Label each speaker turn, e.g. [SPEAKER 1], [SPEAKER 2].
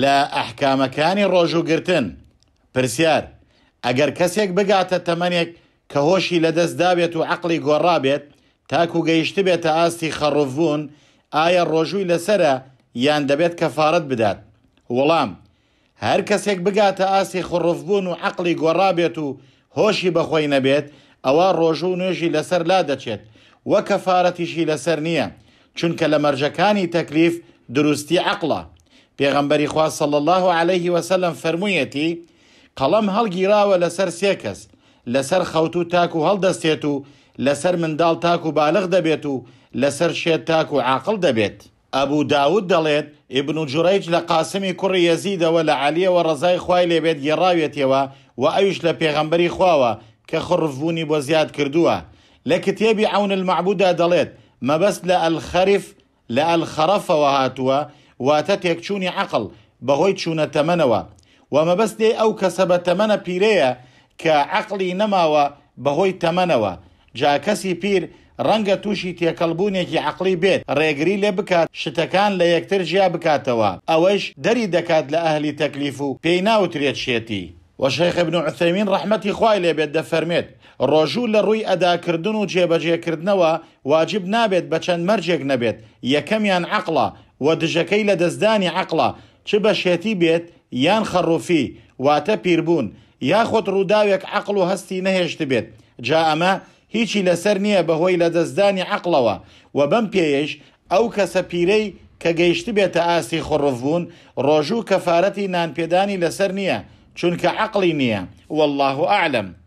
[SPEAKER 1] لە ئەحکامەکانی ڕۆژوگرتن پرسیار ئەگەر کەسێک بگاتە تەمەنێک کە هۆشی لەدەست دابێت و عقلی گۆڕابێت تاکو گەیشتی بێتە ئاستی خەڕڤون ئایا ڕۆژووی لەسرە یان دەبێت کەفاارەت بدات وەڵام هەر کەسێک بگاتە ئاسی خڕفبوون و عقلی گۆڕابێت و هۆشی بەخۆی نەبێت ئەوە ڕۆژوو نوێژی لەسەر لا دەچێت وە کەفاارەتیشی لەسەر نییە چونکە لە مەرجەکانی تەکلیف دروستی عقلە پێغەمبەری خوا سەڵ الله عليه وسلم فەرموویەتی قەڵەم هەڵگیراوە لەسەر سێ کەس لەسەر خەوت و تاک و هەڵدەستێت و لەسەر منداڵ تاک و بالغ دەبێت و لەسەر شێت تاک و عاقل دەبێت ئەبوو داود دەڵێت ئبن و جوڕیج لە قاسمی کوڕی یەزیدەوە لە عالیەوە ڕزای خوای لێبێت گێڕاوێتەوە و ئەوش لە پێغەمبەری خواوە کە خڕفبوونی بۆ زیاد کردووە لە کتێبی عون المەعبودا دەڵێت مەبەست لە ئەلخەریف لە ئەلخەرەفەوە هاتووە واتە تێکچوونی عقل بەهۆی چوونە تەمەنەوە و مەبەستێ ئەو کەسە بە تەمەنە پیرەیە کە عقلی نەماوە بەهۆی تەمەنەوە جاکەسی پیر ڕەنگە تووشی تێکەڵبوونێکی عقلی بێت ڕێگری لێ بکات شتەکان لە یەکتر ژیا بکاتەوە ئەوەش دەری دەکات لە ئەهلی تەکلیف و پێی ناوترێت شێتی. وەشەیخ بن عثەمین ڕحمەتی خوای لێبێت دەفەرمێت ڕۆژوو لە ڕووی ئەداکردن و جێبەجێکردنەوە واجب نابێت بە چەند مەرجێک نەبێت یەکەمیان عقلا و دژەکەی لە دەستدانی عقلا چ بەشێتی بێت یان خەڕوفی واتە پیربوون یاخۆت ڕووداوێک عقل و هەستی نەهێشت بێت جا ئەمە هیچی لەسەر نییە بەهۆی لە دەستدانی عقلەوە و بەم پێیش ئەو کەسە پیرەی کە گەیشت بێتە ئاستی خڕفبوون ڕۆژوو کەفاەتی نانپێدانی لەسەر نییە چونکە عقلی نییە والله أعلم